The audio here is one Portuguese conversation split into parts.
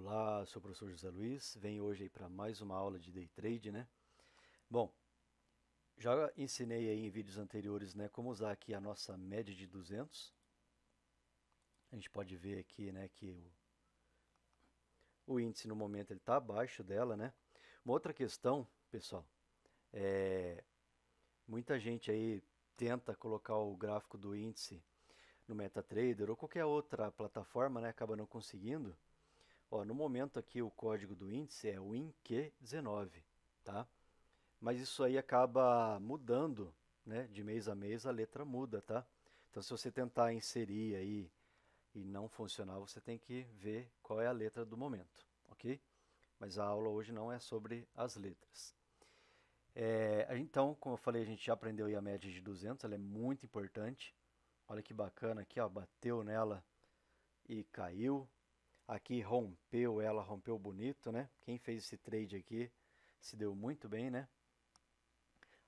Olá, sou o professor José Luiz, venho hoje para mais uma aula de Day Trade, né? Bom, já ensinei aí em vídeos anteriores, né, como usar aqui a nossa média de 200. A gente pode ver aqui, né, que o, o índice no momento ele está abaixo dela, né? Uma outra questão, pessoal, é, muita gente aí tenta colocar o gráfico do índice no MetaTrader ou qualquer outra plataforma, né, acaba não conseguindo Ó, no momento aqui o código do índice é o INQ19, tá? Mas isso aí acaba mudando, né? De mês a mês a letra muda, tá? Então se você tentar inserir aí e não funcionar, você tem que ver qual é a letra do momento, ok? Mas a aula hoje não é sobre as letras. É, então, como eu falei, a gente já aprendeu aí a média de 200, ela é muito importante. Olha que bacana aqui, ó, bateu nela e caiu, Aqui rompeu, ela rompeu bonito, né? Quem fez esse trade aqui se deu muito bem, né?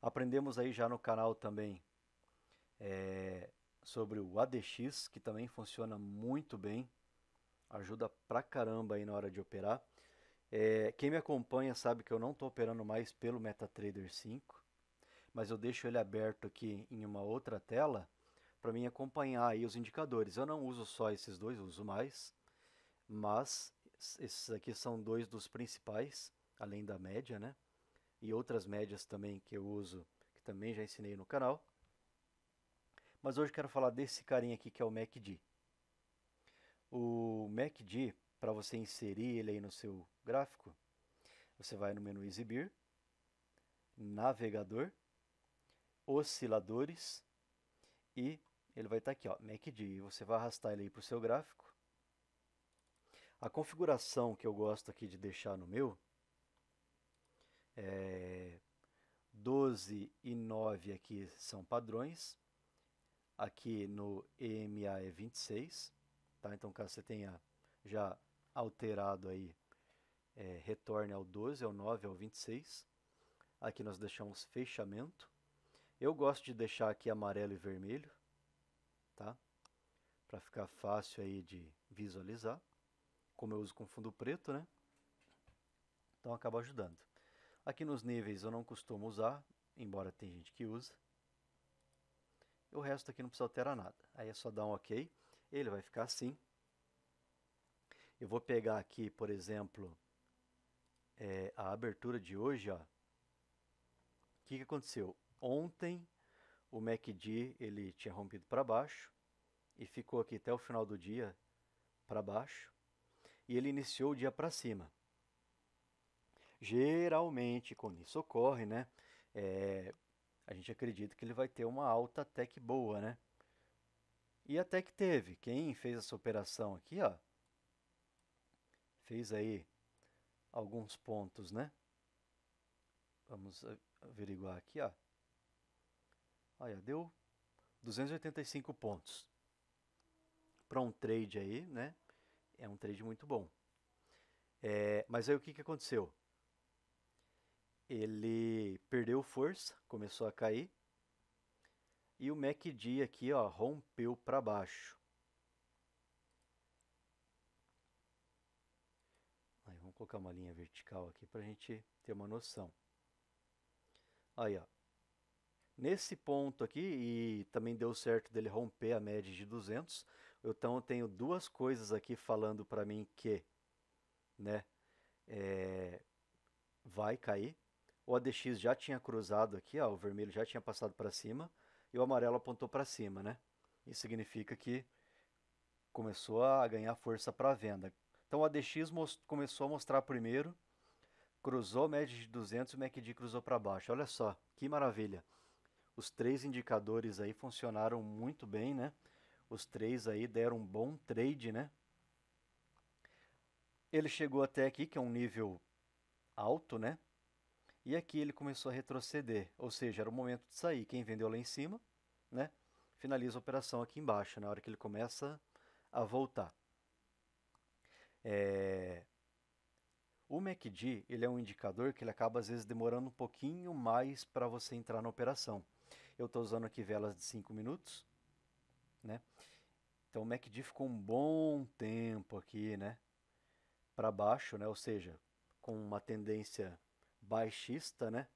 Aprendemos aí já no canal também é, sobre o ADX, que também funciona muito bem. Ajuda pra caramba aí na hora de operar. É, quem me acompanha sabe que eu não estou operando mais pelo MetaTrader 5, mas eu deixo ele aberto aqui em uma outra tela para mim acompanhar aí os indicadores. Eu não uso só esses dois, uso mais mas esses aqui são dois dos principais, além da média, né? E outras médias também que eu uso, que também já ensinei no canal. Mas hoje quero falar desse carinha aqui que é o MACD. O MACD, para você inserir ele aí no seu gráfico, você vai no menu Exibir, Navegador, Osciladores e ele vai estar tá aqui, ó, MACD. Você vai arrastar ele aí para o seu gráfico a configuração que eu gosto aqui de deixar no meu é 12 e 9 aqui são padrões. Aqui no EMA é 26, tá? Então caso você tenha já alterado aí, é, retorne ao 12, ao 9, ao 26. Aqui nós deixamos fechamento. Eu gosto de deixar aqui amarelo e vermelho, tá? Para ficar fácil aí de visualizar como eu uso com fundo preto, né? Então acaba ajudando. Aqui nos níveis eu não costumo usar, embora tem gente que usa. E o resto aqui não precisa alterar nada. Aí é só dar um OK. Ele vai ficar assim. Eu vou pegar aqui, por exemplo, é, a abertura de hoje. O que, que aconteceu? Ontem o MACD ele tinha rompido para baixo e ficou aqui até o final do dia para baixo e ele iniciou o dia para cima. Geralmente, quando isso ocorre, né, é, a gente acredita que ele vai ter uma alta até que boa, né? E até que teve. Quem fez essa operação aqui, ó, fez aí alguns pontos, né? Vamos averiguar aqui, ó. Olha, deu 285 pontos para um trade aí, né? é um trade muito bom. É, mas aí o que, que aconteceu? Ele perdeu força, começou a cair. E o MACD aqui ó, rompeu para baixo. Aí, vamos colocar uma linha vertical aqui para a gente ter uma noção. Aí, ó. Nesse ponto aqui, e também deu certo dele romper a média de 200, então tenho duas coisas aqui falando para mim que, né, é, vai cair. O ADX já tinha cruzado aqui, ó, o vermelho já tinha passado para cima e o amarelo apontou para cima, né? Isso significa que começou a ganhar força para venda. Então o ADX começou a mostrar primeiro, cruzou média de 200 e o MACD cruzou para baixo. Olha só, que maravilha. Os três indicadores aí funcionaram muito bem, né? Os três aí deram um bom trade, né? Ele chegou até aqui, que é um nível alto, né? E aqui ele começou a retroceder, ou seja, era o momento de sair. Quem vendeu lá em cima, né? Finaliza a operação aqui embaixo, na hora que ele começa a voltar. É... O MACD ele é um indicador que ele acaba às vezes demorando um pouquinho mais para você entrar na operação. Eu estou usando aqui velas de 5 minutos, né? Então o MACD ficou um bom tempo aqui, né? Para baixo, né? Ou seja, com uma tendência baixista, né?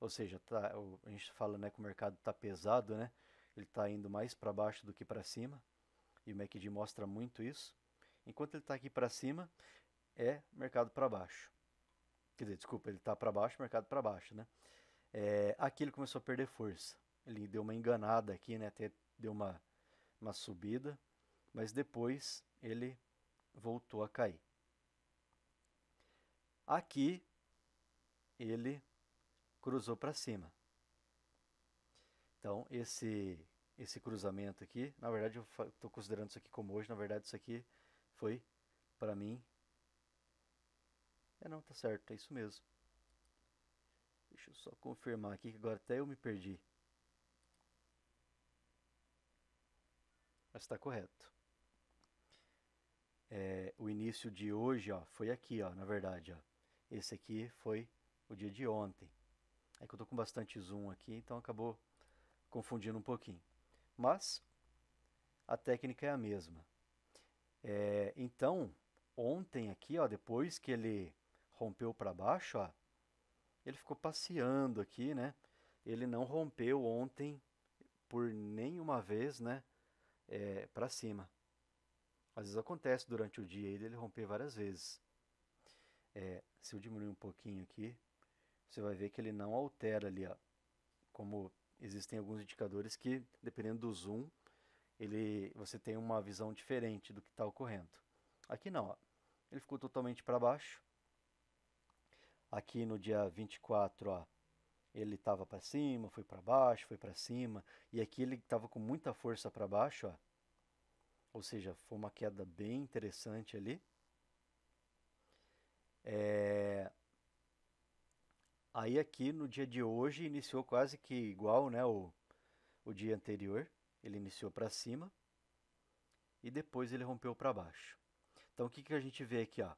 Ou seja, tá, a gente fala né, que o mercado está pesado, né? Ele está indo mais para baixo do que para cima. E o MACD mostra muito isso. Enquanto ele está aqui para cima, é mercado para baixo. Quer dizer, desculpa, ele está para baixo, mercado para baixo, né? É, aqui ele começou a perder força. Ele deu uma enganada aqui, né? Até deu uma uma subida, mas depois ele voltou a cair. Aqui ele cruzou para cima. Então esse esse cruzamento aqui, na verdade eu estou considerando isso aqui como hoje, na verdade isso aqui foi para mim. É não, tá certo, é isso mesmo. Deixa eu só confirmar aqui que agora até eu me perdi. mas está correto. É, o início de hoje ó, foi aqui, ó, na verdade. Ó. Esse aqui foi o dia de ontem. É que eu estou com bastante zoom aqui, então acabou confundindo um pouquinho. Mas a técnica é a mesma. É, então, ontem aqui, ó, depois que ele rompeu para baixo, ó, ele ficou passeando aqui, né? Ele não rompeu ontem por nenhuma vez, né? é, para cima. Às vezes acontece durante o dia dele romper várias vezes. É, se eu diminuir um pouquinho aqui, você vai ver que ele não altera ali, ó, como existem alguns indicadores que, dependendo do zoom, ele, você tem uma visão diferente do que está ocorrendo. Aqui não, ó, ele ficou totalmente para baixo. Aqui no dia 24, ó, ele estava para cima, foi para baixo, foi para cima, e aqui ele estava com muita força para baixo, ó. ou seja, foi uma queda bem interessante ali. É... Aí aqui no dia de hoje iniciou quase que igual né, o, o dia anterior, ele iniciou para cima e depois ele rompeu para baixo. Então o que, que a gente vê aqui? Ó?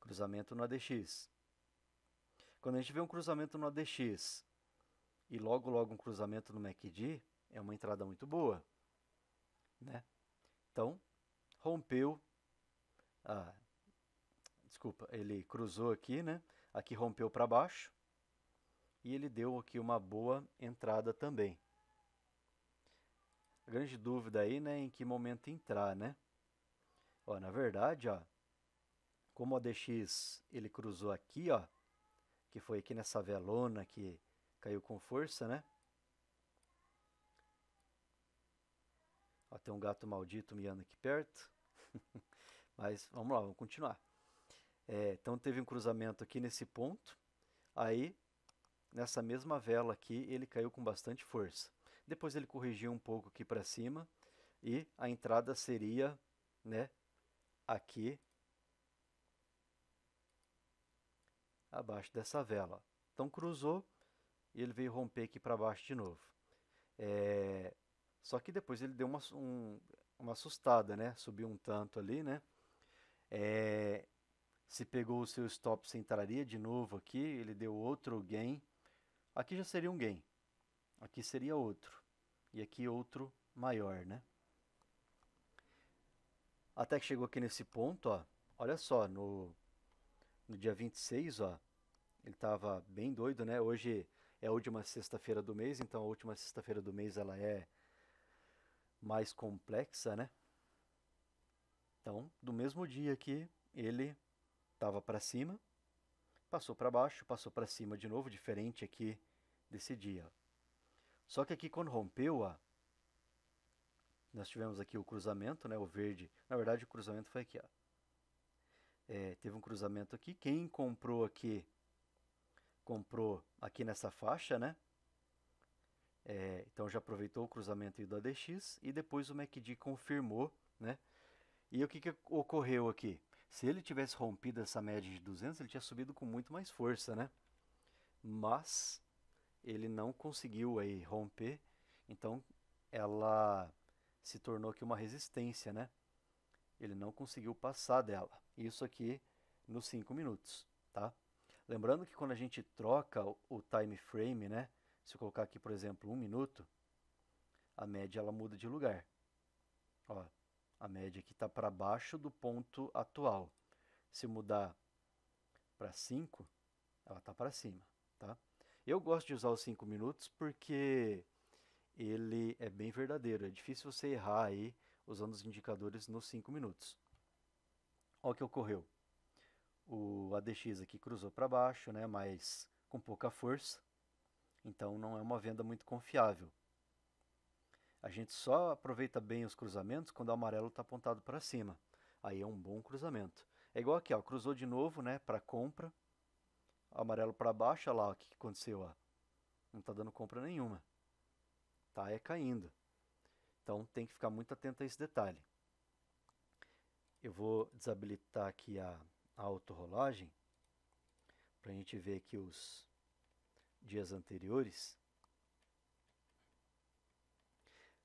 Cruzamento no ADX, quando a gente vê um cruzamento no ADX e logo logo um cruzamento no MACD, é uma entrada muito boa, né? Então, rompeu desculpa, ele cruzou aqui, né? Aqui rompeu para baixo e ele deu aqui uma boa entrada também. A grande dúvida aí, né, em que momento entrar, né? Ó, na verdade, ó, como o ADX ele cruzou aqui, ó, que foi aqui nessa velona que caiu com força, né? Ó, tem um gato maldito miando aqui perto. Mas vamos lá, vamos continuar. É, então teve um cruzamento aqui nesse ponto. Aí, nessa mesma vela aqui, ele caiu com bastante força. Depois ele corrigiu um pouco aqui para cima. E a entrada seria, né, aqui abaixo dessa vela. Então cruzou e ele veio romper aqui para baixo de novo. É... Só que depois ele deu uma, um, uma assustada, né? Subiu um tanto ali, né? É... Se pegou o seu stop, você entraria de novo aqui. Ele deu outro gain. Aqui já seria um gain. Aqui seria outro. E aqui outro maior, né? Até que chegou aqui nesse ponto, ó. Olha só, no no dia 26, ó, ele estava bem doido, né? Hoje é a última sexta-feira do mês, então a última sexta-feira do mês ela é mais complexa, né? Então, do mesmo dia que ele estava para cima, passou para baixo, passou para cima de novo, diferente aqui desse dia. Só que aqui quando rompeu a nós tivemos aqui o cruzamento, né, o verde. Na verdade, o cruzamento foi aqui, ó é, teve um cruzamento aqui. Quem comprou aqui, comprou aqui nessa faixa, né? É, então já aproveitou o cruzamento do ADX e depois o MACD confirmou, né? E o que, que ocorreu aqui? Se ele tivesse rompido essa média de 200, ele tinha subido com muito mais força, né? Mas ele não conseguiu aí romper, então ela se tornou aqui uma resistência, né? Ele não conseguiu passar dela. Isso aqui nos 5 minutos, tá? Lembrando que quando a gente troca o time frame, né? Se eu colocar aqui, por exemplo, 1 um minuto, a média ela muda de lugar. Ó, a média aqui está para baixo do ponto atual. Se mudar para 5, ela está para cima, tá? Eu gosto de usar os 5 minutos porque ele é bem verdadeiro. É difícil você errar aí usando os indicadores nos 5 minutos. Olha o que ocorreu. O ADX aqui cruzou para baixo, né, mas com pouca força, então não é uma venda muito confiável. A gente só aproveita bem os cruzamentos quando o amarelo está apontado para cima. Aí é um bom cruzamento. É igual aqui, ó, cruzou de novo, né, para compra. Amarelo para baixo, olha lá o que aconteceu, ó. Não está dando compra nenhuma. Tá é caindo. Então tem que ficar muito atento a esse detalhe. Eu vou desabilitar aqui a, a autorrolagem para a gente ver aqui os dias anteriores.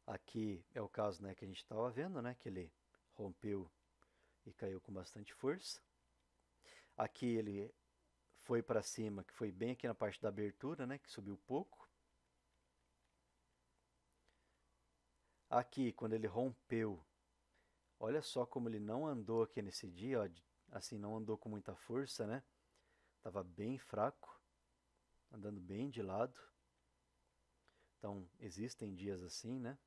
Aqui é o caso né, que a gente estava vendo, né, que ele rompeu e caiu com bastante força. Aqui ele foi para cima, que foi bem aqui na parte da abertura, né, que subiu pouco. Aqui, quando ele rompeu, olha só como ele não andou aqui nesse dia, ó, assim, não andou com muita força, né? Estava bem fraco, andando bem de lado. Então, existem dias assim, né?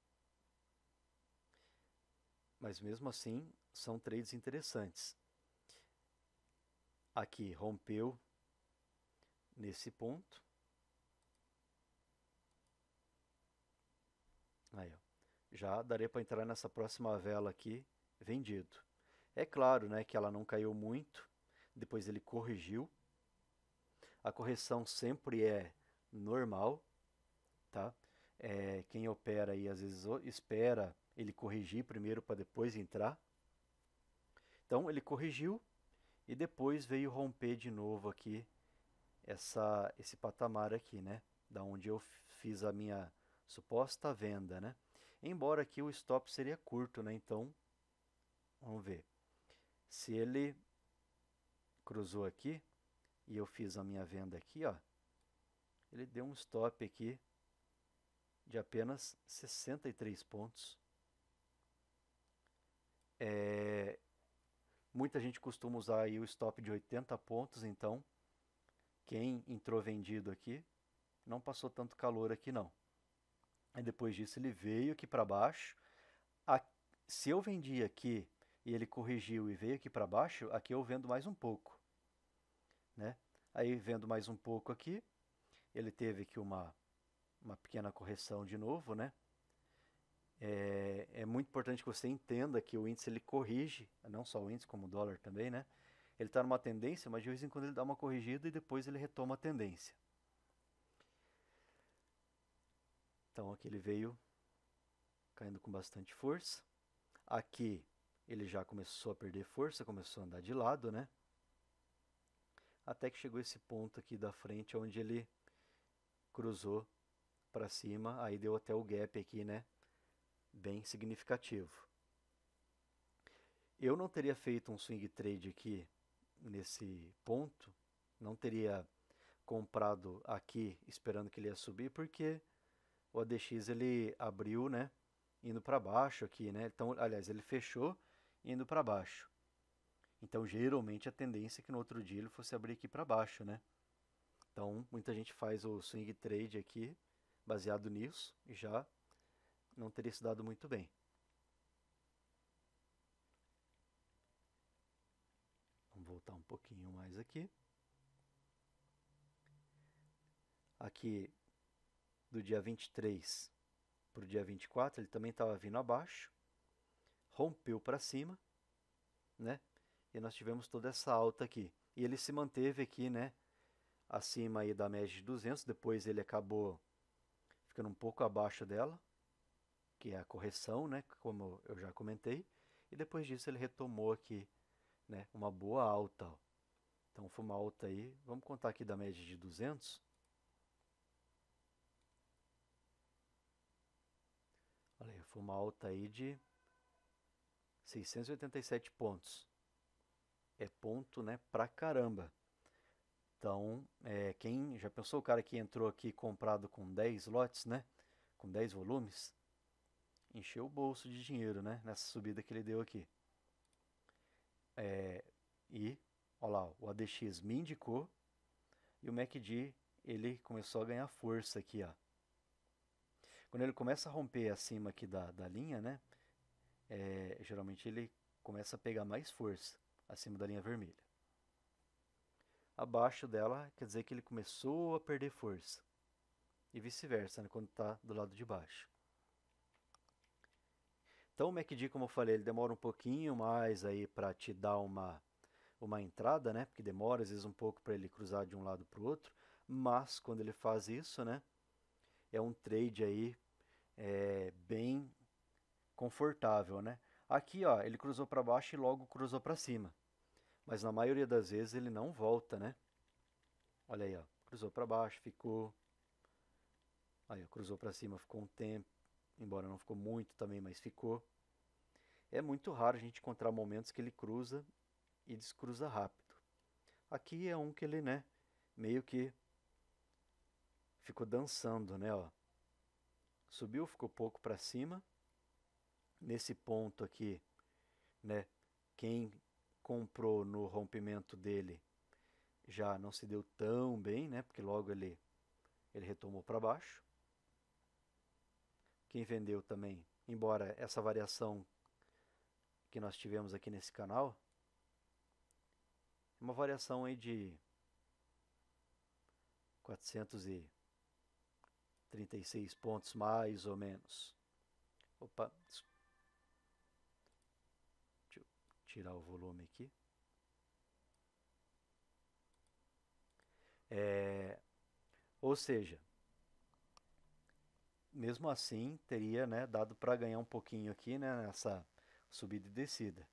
Mas mesmo assim, são trades interessantes. Aqui rompeu nesse ponto, já daria para entrar nessa próxima vela aqui vendido. É claro né, que ela não caiu muito, depois ele corrigiu. A correção sempre é normal, tá? É, quem opera aí às vezes espera ele corrigir primeiro para depois entrar. Então ele corrigiu e depois veio romper de novo aqui essa esse patamar aqui, né? Da onde eu fiz a minha suposta venda, né? Embora aqui o stop seria curto, né? Então, vamos ver. Se ele cruzou aqui e eu fiz a minha venda aqui, ó, ele deu um stop aqui de apenas 63 pontos. É, muita gente costuma usar aí o stop de 80 pontos, então quem entrou vendido aqui não passou tanto calor aqui não. E depois disso ele veio aqui para baixo. A, se eu vendi aqui e ele corrigiu e veio aqui para baixo, aqui eu vendo mais um pouco. Né? Aí vendo mais um pouco aqui, ele teve aqui uma, uma pequena correção de novo. Né? É, é muito importante que você entenda que o índice ele corrige, não só o índice, como o dólar também. Né? Ele está numa tendência, mas de vez em quando ele dá uma corrigida e depois ele retoma a tendência. Então aqui ele veio caindo com bastante força. Aqui ele já começou a perder força, começou a andar de lado, né? Até que chegou esse ponto aqui da frente onde ele cruzou para cima, aí deu até o gap aqui, né? Bem significativo. Eu não teria feito um swing trade aqui nesse ponto, não teria comprado aqui esperando que ele ia subir, porque o ADX ele abriu, né, indo para baixo aqui, né? Então, aliás, ele fechou indo para baixo. Então, geralmente a tendência é que no outro dia ele fosse abrir aqui para baixo, né? Então, muita gente faz o swing trade aqui baseado nisso e já não teria se dado muito bem. Vamos voltar um pouquinho mais aqui. Aqui do dia 23 para o dia 24, ele também estava vindo abaixo, rompeu para cima, né? E nós tivemos toda essa alta aqui. E ele se manteve aqui, né? Acima aí da média de 200, depois ele acabou ficando um pouco abaixo dela, que é a correção, né? Como eu já comentei. E depois disso ele retomou aqui, né? Uma boa alta. Então foi uma alta aí, vamos contar aqui da média de 200, Foi uma alta aí de 687 pontos. É ponto, né, pra caramba. Então, é, quem já pensou o cara que entrou aqui comprado com 10 lotes, né? Com 10 volumes, encheu o bolso de dinheiro, né? Nessa subida que ele deu aqui. É, e, olha lá, o ADX me indicou e o MACD ele começou a ganhar força aqui, ó. Quando ele começa a romper acima aqui da, da linha, né? É, geralmente ele começa a pegar mais força acima da linha vermelha. Abaixo dela quer dizer que ele começou a perder força. E vice-versa, né, quando está do lado de baixo. Então o MACD, como eu falei, ele demora um pouquinho mais aí para te dar uma, uma entrada, né? Porque demora às vezes um pouco para ele cruzar de um lado para o outro. Mas quando ele faz isso, né? é um trade aí é, bem confortável, né? Aqui, ó, ele cruzou para baixo e logo cruzou para cima. Mas na maioria das vezes ele não volta, né? Olha aí, ó, cruzou para baixo, ficou. Aí, ó, cruzou para cima, ficou um tempo. Embora não ficou muito também, mas ficou. É muito raro a gente encontrar momentos que ele cruza e descruza rápido. Aqui é um que ele, né, meio que ficou dançando, né? Ó. Subiu, ficou pouco para cima. Nesse ponto aqui, né? Quem comprou no rompimento dele já não se deu tão bem, né? Porque logo ele, ele retomou para baixo. Quem vendeu também, embora essa variação que nós tivemos aqui nesse canal, é uma variação aí de 400 e 36 pontos mais ou menos. Opa, deixa eu tirar o volume aqui. É, ou seja, mesmo assim teria né, dado para ganhar um pouquinho aqui né, nessa subida e descida.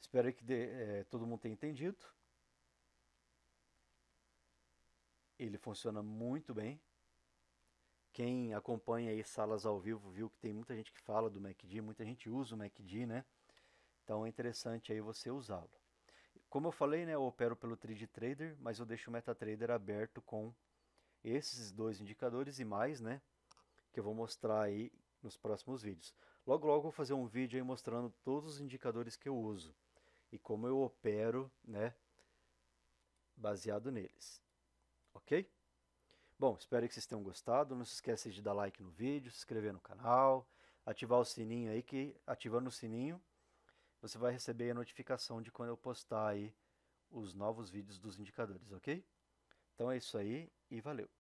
Espero que é, todo mundo tenha entendido. Ele funciona muito bem. Quem acompanha aí salas ao vivo viu que tem muita gente que fala do MACD, muita gente usa o MACD, né? Então é interessante aí você usá-lo. Como eu falei, né, eu opero pelo Trade Trader, mas eu deixo o MetaTrader aberto com esses dois indicadores e mais, né, que eu vou mostrar aí nos próximos vídeos. Logo logo eu vou fazer um vídeo aí mostrando todos os indicadores que eu uso e como eu opero, né, baseado neles. Ok? Bom, espero que vocês tenham gostado. Não se esqueça de dar like no vídeo, se inscrever no canal, ativar o sininho aí, que ativando o sininho você vai receber a notificação de quando eu postar aí os novos vídeos dos indicadores, ok? Então é isso aí e valeu!